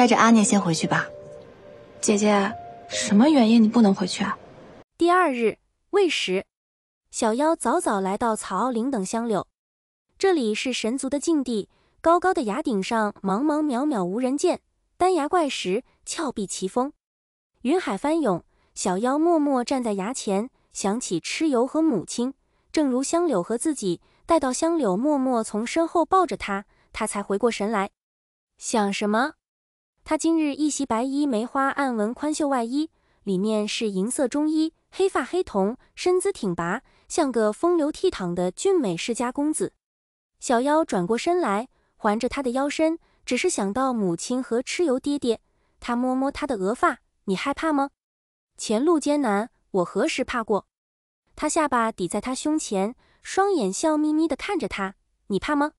带着阿念先回去吧，姐姐，什么原因你不能回去啊？第二日未时，小妖早早来到草坳岭等香柳。这里是神族的境地，高高的崖顶上，茫茫渺渺无人见，丹崖怪石，峭壁奇峰，云海翻涌。小妖默默站在崖前，想起蚩尤和母亲，正如香柳和自己。待到香柳默默从身后抱着他，他才回过神来，想什么？他今日一袭白衣，梅花暗纹宽袖外衣，里面是银色中衣，黑发黑瞳，身姿挺拔，像个风流倜傥的俊美世家公子。小妖转过身来，环着他的腰身，只是想到母亲和蚩尤爹爹，他摸摸他的额发，你害怕吗？前路艰难，我何时怕过？他下巴抵在他胸前，双眼笑眯眯地看着他，你怕吗？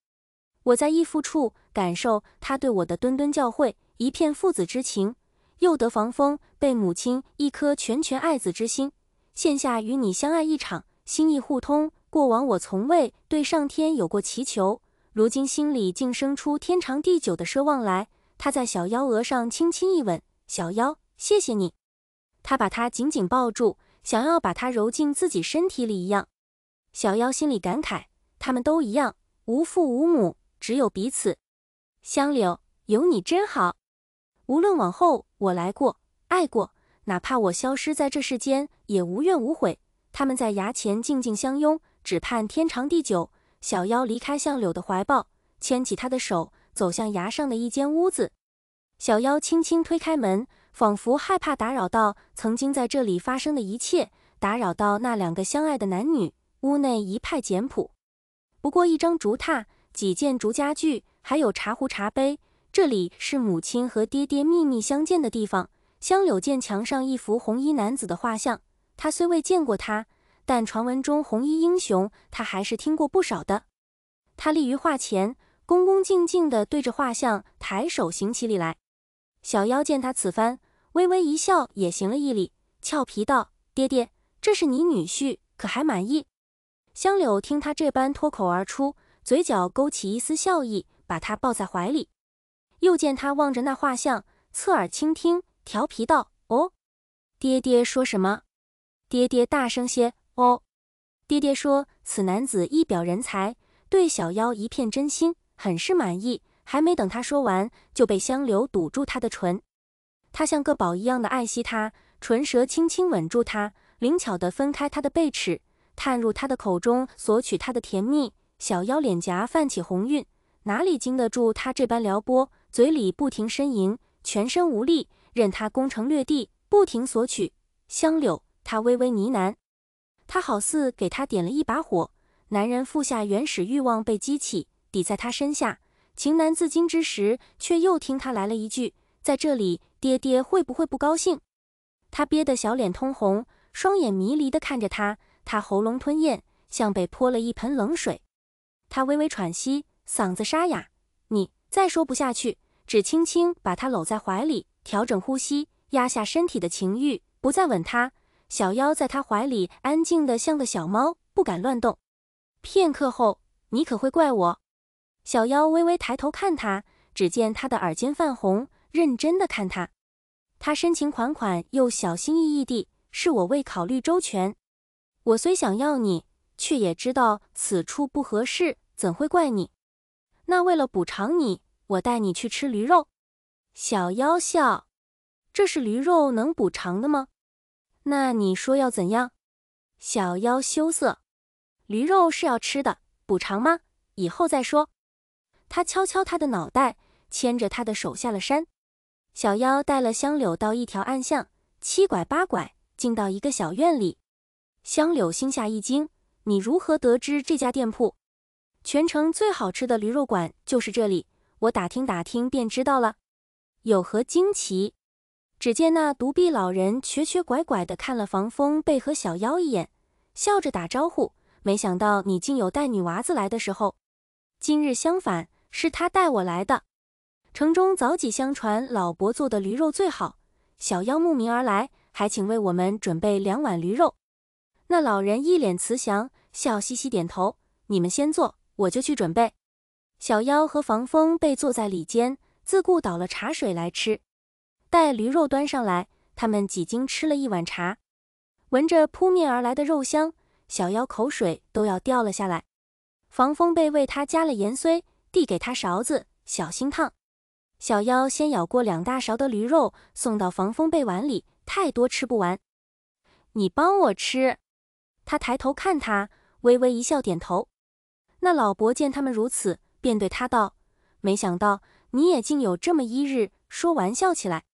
我在义父处感受他对我的谆谆教诲。一片父子之情，又得防风被母亲一颗拳拳爱子之心，现下与你相爱一场，心意互通。过往我从未对上天有过祈求，如今心里竟生出天长地久的奢望来。他在小妖额上轻轻一吻，小妖，谢谢你。他把她紧紧抱住，想要把她揉进自己身体里一样。小妖心里感慨，他们都一样，无父无母，只有彼此。香柳，有你真好。无论往后我来过、爱过，哪怕我消失在这世间，也无怨无悔。他们在崖前静静相拥，只盼天长地久。小妖离开向柳的怀抱，牵起他的手，走向崖上的一间屋子。小妖轻轻推开门，仿佛害怕打扰到曾经在这里发生的一切，打扰到那两个相爱的男女。屋内一派简朴，不过一张竹榻，几件竹家具，还有茶壶、茶杯。这里是母亲和爹爹秘密相见的地方。香柳见墙上一幅红衣男子的画像，他虽未见过他，但传闻中红衣英雄，他还是听过不少的。他立于画前，恭恭敬敬地对着画像抬手行起礼来。小妖见他此番微微一笑，也行了一礼，俏皮道：“爹爹，这是你女婿，可还满意？”香柳听他这般脱口而出，嘴角勾起一丝笑意，把他抱在怀里。又见他望着那画像，侧耳倾听，调皮道：“哦，爹爹说什么？”爹爹大声些：“哦，爹爹说此男子一表人才，对小妖一片真心，很是满意。”还没等他说完，就被香流堵住他的唇。他像个宝一样的爱惜他，唇舌轻轻吻住他，灵巧的分开他的背齿，探入他的口中索取他的甜蜜。小妖脸颊泛起红晕，哪里经得住他这般撩拨？嘴里不停呻吟，全身无力，任他攻城略地，不停索取。香柳，他微微呢喃，他好似给他点了一把火，男人腹下原始欲望被激起，抵在他身下，情难自禁之时，却又听他来了一句：“在这里，爹爹会不会不高兴？”他憋得小脸通红，双眼迷离地看着他，他喉咙吞咽，像被泼了一盆冷水。他微微喘息，嗓子沙哑，你再说不下去。只轻轻把他搂在怀里，调整呼吸，压下身体的情欲，不再吻他。小妖在他怀里安静的像个小猫，不敢乱动。片刻后，你可会怪我？小妖微微抬头看他，只见他的耳尖泛红，认真的看他。他深情款款又小心翼翼地：“是我未考虑周全。我虽想要你，却也知道此处不合适，怎会怪你？那为了补偿你。”我带你去吃驴肉，小妖笑，这是驴肉能补偿的吗？那你说要怎样？小妖羞涩，驴肉是要吃的补偿吗？以后再说。他敲敲他的脑袋，牵着他的手下了山。小妖带了香柳到一条暗巷，七拐八拐进到一个小院里。香柳心下一惊，你如何得知这家店铺？全城最好吃的驴肉馆就是这里。我打听打听便知道了，有何惊奇？只见那独臂老人瘸瘸拐拐的看了防风被和小妖一眼，笑着打招呼。没想到你竟有带女娃子来的时候，今日相反，是他带我来的。城中早几相传老伯做的驴肉最好，小妖慕名而来，还请为我们准备两碗驴肉。那老人一脸慈祥，笑嘻嘻点头。你们先坐，我就去准备。小妖和防风被坐在里间，自顾倒了茶水来吃。待驴肉端上来，他们几经吃了一碗茶，闻着扑面而来的肉香，小妖口水都要掉了下来。防风被为他加了盐碎，递给他勺子，小心烫。小妖先舀过两大勺的驴肉，送到防风被碗里，太多吃不完，你帮我吃。他抬头看他，微微一笑，点头。那老伯见他们如此。便对他道：“没想到你也竟有这么一日。”说玩笑起来，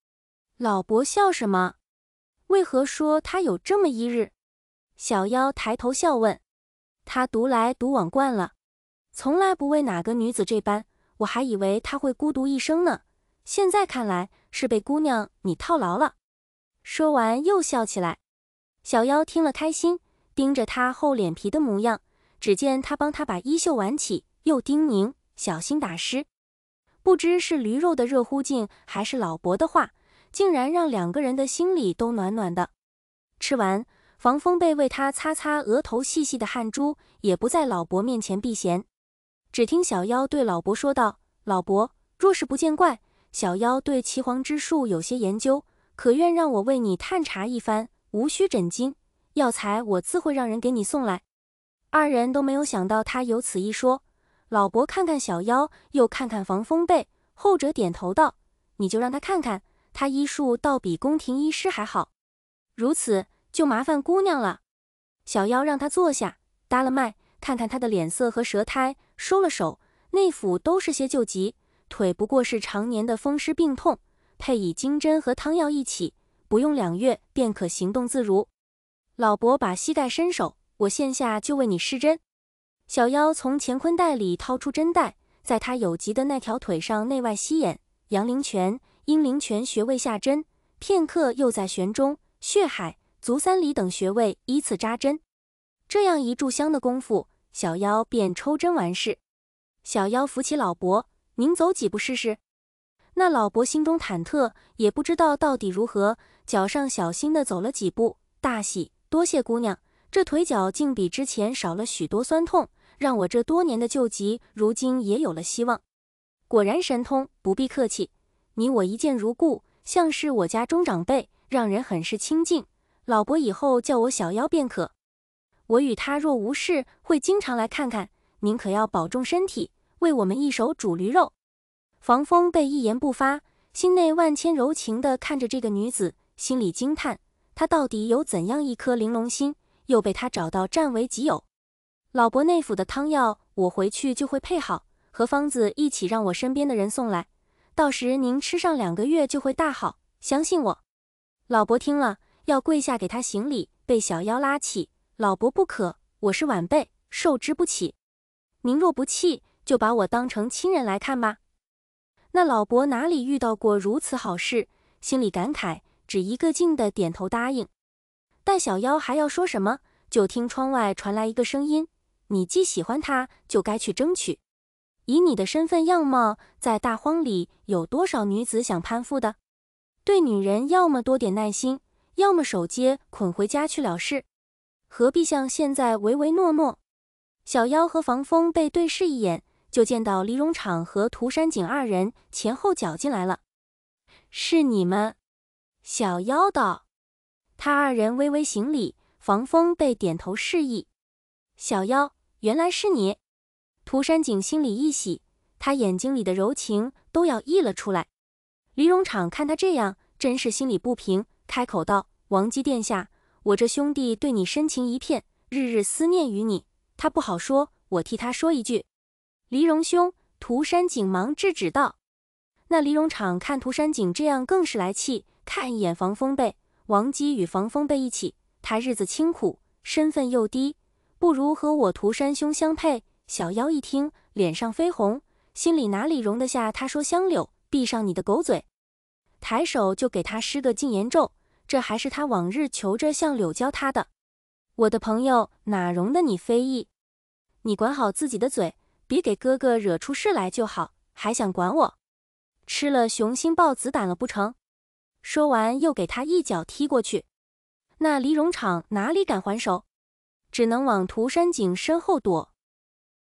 老伯笑什么？为何说他有这么一日？小妖抬头笑问：“他独来独往惯了，从来不为哪个女子这般。我还以为他会孤独一生呢，现在看来是被姑娘你套牢了。”说完又笑起来。小妖听了开心，盯着他厚脸皮的模样。只见他帮他把衣袖挽起，又叮咛。小心打湿。不知是驴肉的热乎劲，还是老伯的话，竟然让两个人的心里都暖暖的。吃完，防风被为他擦擦额头细细的汗珠，也不在老伯面前避嫌。只听小妖对老伯说道：“老伯，若是不见怪，小妖对岐黄之术有些研究，可愿让我为你探查一番？无需诊金，药材我自会让人给你送来。”二人都没有想到他有此一说。老伯看看小妖，又看看防风被，后者点头道：“你就让他看看，他医术倒比宫廷医师还好。如此就麻烦姑娘了。”小妖让他坐下，搭了脉，看看他的脸色和舌苔，收了手。内府都是些旧疾，腿不过是常年的风湿病痛，配以金针和汤药一起，不用两月便可行动自如。老伯把膝盖伸手，我现下就为你施针。小妖从乾坤袋里掏出针袋，在他有疾的那条腿上内外吸眼、阳陵泉、阴陵泉穴位下针，片刻又在玄中、血海、足三里等穴位依次扎针。这样一炷香的功夫，小妖便抽针完事。小妖扶起老伯：“您走几步试试。”那老伯心中忐忑，也不知道到底如何，脚上小心的走了几步，大喜：“多谢姑娘，这腿脚竟比之前少了许多酸痛。”让我这多年的救急如今也有了希望。果然神通，不必客气。你我一见如故，像是我家中长辈，让人很是亲近。老伯以后叫我小妖便可。我与他若无事，会经常来看看。您可要保重身体，为我们一手煮驴肉。防风被一言不发，心内万千柔情地看着这个女子，心里惊叹：她到底有怎样一颗玲珑心，又被他找到占为己有？老伯内府的汤药，我回去就会配好，和方子一起让我身边的人送来。到时您吃上两个月就会大好，相信我。老伯听了要跪下给他行礼，被小妖拉起。老伯不可，我是晚辈，受之不起。您若不弃，就把我当成亲人来看吧。那老伯哪里遇到过如此好事，心里感慨，只一个劲的点头答应。但小妖还要说什么，就听窗外传来一个声音。你既喜欢她，就该去争取。以你的身份样貌，在大荒里有多少女子想攀附的？对女人，要么多点耐心，要么手接捆回家去了事，何必像现在唯唯诺诺？小妖和防风被对视一眼，就见到黎荣昶和涂山璟二人前后脚进来了。是你们？小妖道。他二人微微行礼，防风被点头示意。小妖。原来是你，涂山璟心里一喜，他眼睛里的柔情都要溢了出来。黎荣场看他这样，真是心里不平，开口道：“王姬殿下，我这兄弟对你深情一片，日日思念于你，他不好说，我替他说一句。”黎荣兄，涂山璟忙制止道。那黎荣场看涂山璟这样，更是来气，看一眼防风被，王姬与防风被一起，他日子清苦，身份又低。不如和我涂山兄相配。小妖一听，脸上绯红，心里哪里容得下他说香柳？闭上你的狗嘴！抬手就给他施个禁言咒，这还是他往日求着向柳教他的。我的朋友哪容得你非议？你管好自己的嘴，别给哥哥惹出事来就好。还想管我？吃了雄心豹子胆了不成？说完又给他一脚踢过去。那黎荣场哪里敢还手？只能往涂山璟身后躲。